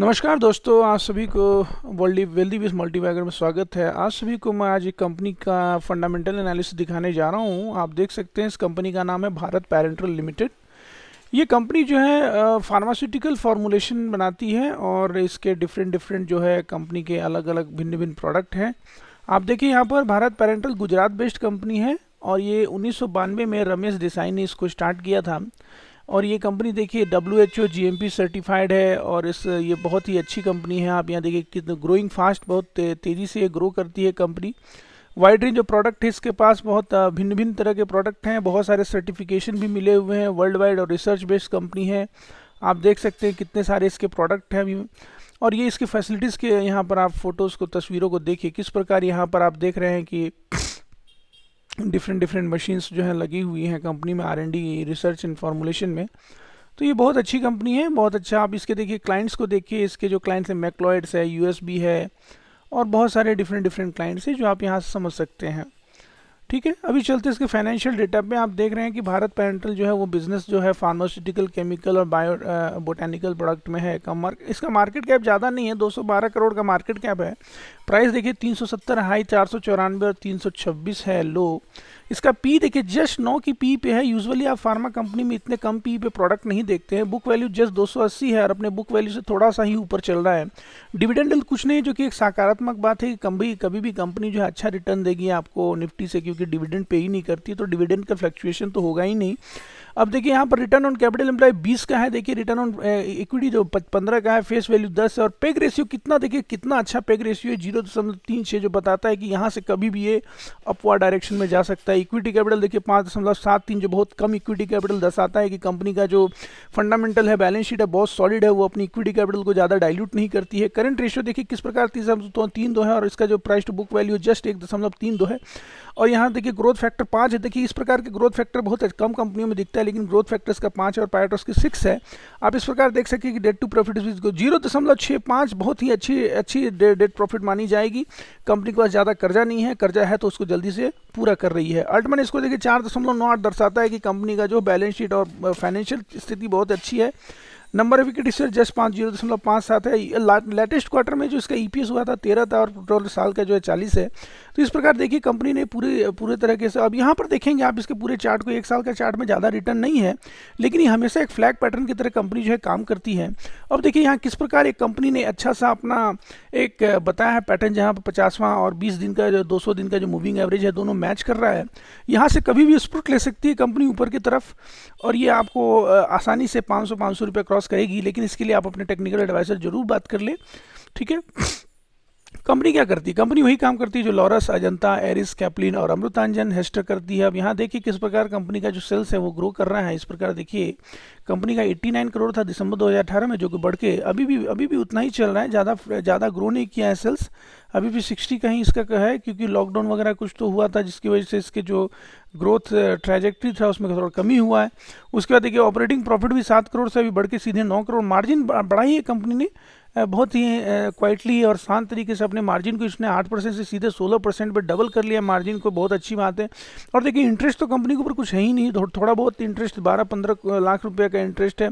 नमस्कार दोस्तों आप सभी को वर्ल्डी वेल्दी बेस मल्टीवैगर में स्वागत है आप सभी को मैं आज एक कंपनी का फंडामेंटल एनालिसिस दिखाने जा रहा हूँ आप देख सकते हैं इस कंपनी का नाम है भारत पैरेंट्रल लिमिटेड ये कंपनी जो है फार्मास्यूटिकल फार्मूलेशन बनाती है और इसके डिफरेंट डिफरेंट जो है कंपनी के अलग अलग भिन्न भिन्न प्रोडक्ट हैं आप देखिए यहाँ पर Bharat parenteral Gujarat based company है और ये उन्नीस में रमेश देसाई ने इसको स्टार्ट किया था और ये कंपनी देखिए W H O G M P certified है और इस ये बहुत ही अच्छी कंपनी है आप यहाँ देखिए कितना ग्रोइंग फास्ट बहुत तेज़ी से ये ग्रो करती है कंपनी वाइड रेंज जो प्रोडक्ट है इसके पास बहुत भिन्न भिन्न तरह के प्रोडक्ट हैं बहुत सारे सर्टिफिकेशन भी मिले हुए हैं वर्ल्ड वाइड और रिसर्च बेस्ड कंपनी है आप देख सकते हैं कितने सारे इसके प्रोडक्ट हैं अभी और ये इसकी फैसिलिटीज़ के यहाँ पर आप फोटोज़ को तस्वीरों को देखिए किस प्रकार यहाँ पर आप देख रहे हैं कि डिफरेंट डिफरेंट मशीन्स जो हैं लगी हुई हैं कंपनी में R D research and formulation में तो ये बहुत अच्छी कंपनी है बहुत अच्छा आप इसके देखिए क्लाइंट्स को देखिए इसके जो क्लाइंट्स हैं मैकलॉयड्स है यूएसबी है और बहुत सारे डिफरेंट डिफरेंट क्लाइंट्स हैं जो आप यहाँ से समझ सकते हैं ठीक है अभी चलते इसके फाइनेंशियल डेटा पे आप देख रहे हैं कि भारत पेरेंटल जो है वो बिज़नेस जो है फार्मास्यूटिकल केमिकल और बायो बोटेनिकल प्रोडक्ट में है कम मार्क, इसका मार्केट कैप ज़्यादा नहीं है 212 करोड़ का मार्केट कैप है प्राइस देखिए 370 हाई चार और 326 है लो इसका पी देखिए जस्ट नौ की पी पे है यूजली आप फार्मा कंपनी में इतने कम पी पे प्रोडक्ट नहीं देखते हैं बुक वैल्यू जस्ट दो है और अपने बुक वैल्यू से थोड़ा सा ही ऊपर चल रहा है डिविडेंडल कुछ नहीं जो कि एक सकारात्मक बात है कि कभी कभी भी कंपनी जो है अच्छा रिटर्न देगी आपको निफ्टी से क्योंकि क्योंकि डिविडेंड पे ही नहीं करती तो डिविडेंड का फ्लक्चुएशन तो होगा ही नहीं अब देखिए यहाँ पर रिटर्न ऑन कैपिटल एम्प्लॉय 20 का है देखिए रिटर्न ऑन इक्विटी जो 15 का है फेस वैल्यू 10 है और पेग रेशियो कितना देखिए कितना अच्छा पेग रेशियो है जीरो दशमलव तीन छः जो बताता है कि यहाँ से कभी भी ये अपवा डायरेक्शन में जा सकता है इक्विटी कैपिटल देखिए पाँच दशमलव सात तीन जो बहुत कम इक्विटी कैपिटल दर्शाता है कि कंपनी का जो फंडामेंटल है बैलेंस शीट है बहुत सॉलिड है वो अपनी इक्विटी कैपिटल को ज़्यादा डायल्यूट नहीं करती है करंट रेशियो देखिए किस प्रकार तीन दो है और इसका जो price to book value just एक दशमलव तीन दो है और यहाँ देखिए ग्रोथ फैक्टर पाँच है देखिए इस प्रकार के ग्रोथ फैक्टर बहुत कम कंपनियों में दिखता है है लेकिन ग्रोथ फैक्टर्स का पाँच है और पैराटॉस की सिक्स है आप इस प्रकार देख सकते हैं कि डेट टू प्रॉफिट इज को जीरो दशमलव छः पाँच बहुत ही अच्छी अच्छी डेट प्रॉफिट मानी जाएगी कंपनी के पास ज़्यादा कर्जा नहीं है कर्जा है तो उसको जल्दी से पूरा कर रही है अल्टमन इसको देखिए चार दशमलव नौ आठ दर्शाता है कि कंपनी का जो बैलेंस शीट और फाइनेंशियल स्थिति बहुत अच्छी है number of wicket is just पाँच जीरो दशमलव पाँच सात है लेटेस्ट क्वार्टर में जो इसका ईपीएस e हुआ था तेरह था और टोटल साल का जो है चालीस है तो इस प्रकार देखिए कंपनी ने पूरे पूरे तरीके से अब यहाँ पर देखेंगे आप इसके पूरे चार्ट को एक साल का चार्ट में ज़्यादा रिटर्न नहीं है लेकिन ये हमेशा एक फ्लैग पैटर्न की तरह कंपनी जो है काम करती है अब देखिए यहाँ किस प्रकार एक कंपनी ने अच्छा सा अपना एक बताया है पैटर्न जहाँ पर पचासवां और बीस दिन का जो दो दिन का जो मूविंग एवरेज है दोनों मैच कर रहा है यहाँ से कभी भी स्प्रुट ले सकती है कंपनी ऊपर की तरफ और ये आपको आसानी से पाँच सौ क्रॉस करेगी लेकिन इसके लिए आप अपने टेक्निकल एडवाइज़र ज़रूर बात कर ले ठीक है कंपनी क्या करती है कंपनी वही काम करती है जो लॉरस अजंता एरिस कैपलिन और अमृतांजन हेस्टर करती है अब यहाँ देखिए किस प्रकार कंपनी का जो सेल्स है वो ग्रो कर रहा है इस प्रकार देखिए कंपनी का 89 करोड़ था दिसंबर 2018 में जो कि बढ़ के अभी भी अभी भी उतना ही चल रहा है ज़्यादा ज़्यादा ग्रो नहीं किया है सेल्स अभी भी सिक्सटी का ही इसका है क्योंकि लॉकडाउन वगैरह कुछ तो हुआ था जिसकी वजह से इसके जो ग्रोथ ट्रैजेक्ट्री था उसमें थोड़ा कमी हुआ है उसके बाद देखिए ऑपरेटिंग प्रॉफिट भी सात करोड़ से अभी बढ़ के सीधे नौ करोड़ मार्जिन बढ़ाई है कंपनी ने बहुत ही क्वाइटली और शांत तरीके से अपने मार्जिन को इसने आठ परसेंट से सीधे सोलह परसेंट पर डबल कर लिया मार्जिन को बहुत अच्छी बात है और देखिए इंटरेस्ट तो कंपनी के ऊपर कुछ है ही नहीं थोड़ा बहुत इंटरेस्ट बारह पंद्रह लाख रुपये का इंटरेस्ट है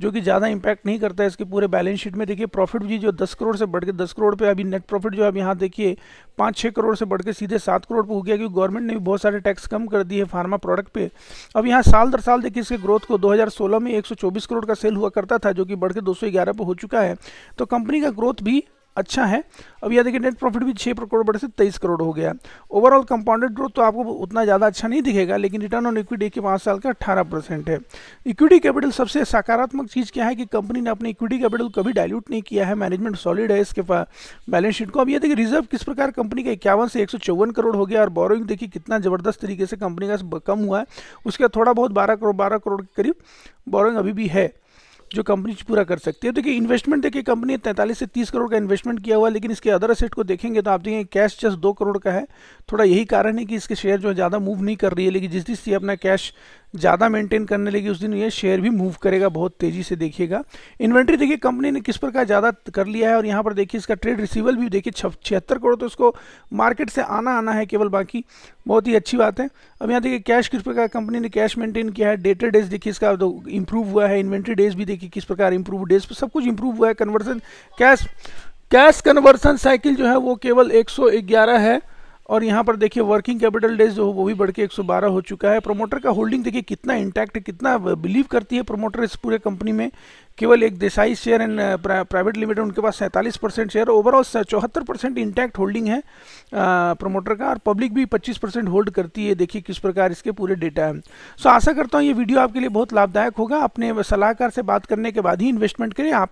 जो कि ज़्यादा इंपैक्ट नहीं करता है इसके पूरे बैलेंस शीट में देखिए प्रॉफिट भी जो दस करोड़ से बढ़ के दस करोड़ पे अभी नेट प्रॉफिट जो आप यहाँ देखिए पाँच छः करोड़ से बढ़ के सीधे सात करोड़ पर हो गया क्योंकि गवर्नमेंट ने भी बहुत सारे टैक्स कम कर दिए फार्मा प्रोडक्ट पे अब यहाँ साल दर साल देखिए इसके ग्रोथ को दो में एक करोड़ का सेल हुआ करता था जो कि बढ़ के दो पे हो चुका है तो कंपनी का ग्रोथ भी अच्छा है अब यह देखिए नेट प्रॉफिट भी छः करोड़ बढ़े से तेईस करोड़ हो गया ओवरऑल कंपाउंडेड ग्रोथ तो आपको उतना ज़्यादा अच्छा नहीं दिखेगा लेकिन रिटर्न ऑन इक्विटी के पाँच साल का अट्ठारह परसेंट है इक्विटी कैपिटल सबसे सकारात्मक चीज़ क्या है कि कंपनी ने अपने इक्विटी कैपिटल कभी डायल्यूट नहीं किया है मैनेजमेंट सॉलिड है इसके बैलेंस शीट को अब यह देखिए रिजर्व किस प्रकार कंपनी का इक्यावन से एक करोड़ हो गया और बोरोइंग देखिए कितना ज़बरदस्त तरीके से कंपनी का कम हुआ है उसका थोड़ा बहुत बारह करोड़ बारह करोड़ के करीब बोरोइंग अभी भी है जो कंपनी पूरा कर सकती है देखिए इन्वेस्टमेंट देखिए कंपनी तैंतालीस से तीस करोड़ का इन्वेस्टमेंट किया हुआ है लेकिन इसके अदर असेट को देखेंगे तो आप देखेंगे कैश जस्ट दो करोड़ का है थोड़ा यही कारण है कि इसके शेयर जो है ज़्यादा मूव नहीं कर रही है लेकिन जिस दिन से अपना कैश ज़्यादा मेंटेन करने लगी उस दिन ये शेयर भी मूव करेगा बहुत तेज़ी से देखिएगा इन्वेंट्री देखिए कंपनी ने किस प्रकार ज़्यादा कर लिया है और यहाँ पर देखिए इसका ट्रेड रिसीवल भी देखिए छिहत्तर करोड़ तो इसको मार्केट से आना आना है केवल बाकी बहुत ही अच्छी बात है अब यहाँ देखिए कैश किस प्रकार कंपनी ने कैश मेंटेन किया है डेटर डेज देखिए इसका इम्प्रूव तो हुआ है इन्वेंट्री डेज भी देखिए कि किस प्रकार इम्प्रूव डेज पर सब कुछ इम्प्रूव हुआ है conversion cash cash conversion cycle जो है वो केवल 111 है और यहाँ पर देखिए वर्किंग कैपिटल डेज जो वो भी बढ़ के 112 हो चुका है प्रोमोटर का होल्डिंग देखिए कितना इंटैक्ट कितना बिलीव करती है प्रोमोटर इस पूरे कंपनी में केवल एक Desai share and private limited उनके पास सैंतालीस परसेंट शेयर ओवरऑल चौहत्तर परसेंट इंटैक्ट होल्डिंग है प्रोमोटर uh, का और पब्लिक भी पच्चीस परसेंट होल्ड करती है देखिए किस प्रकार इसके पूरे डेटा है सो आशा करता हूँ ये वीडियो आपके लिए बहुत लाभदायक होगा अपने सलाहकार से बात करने के बाद ही इन्वेस्टमेंट करें आपका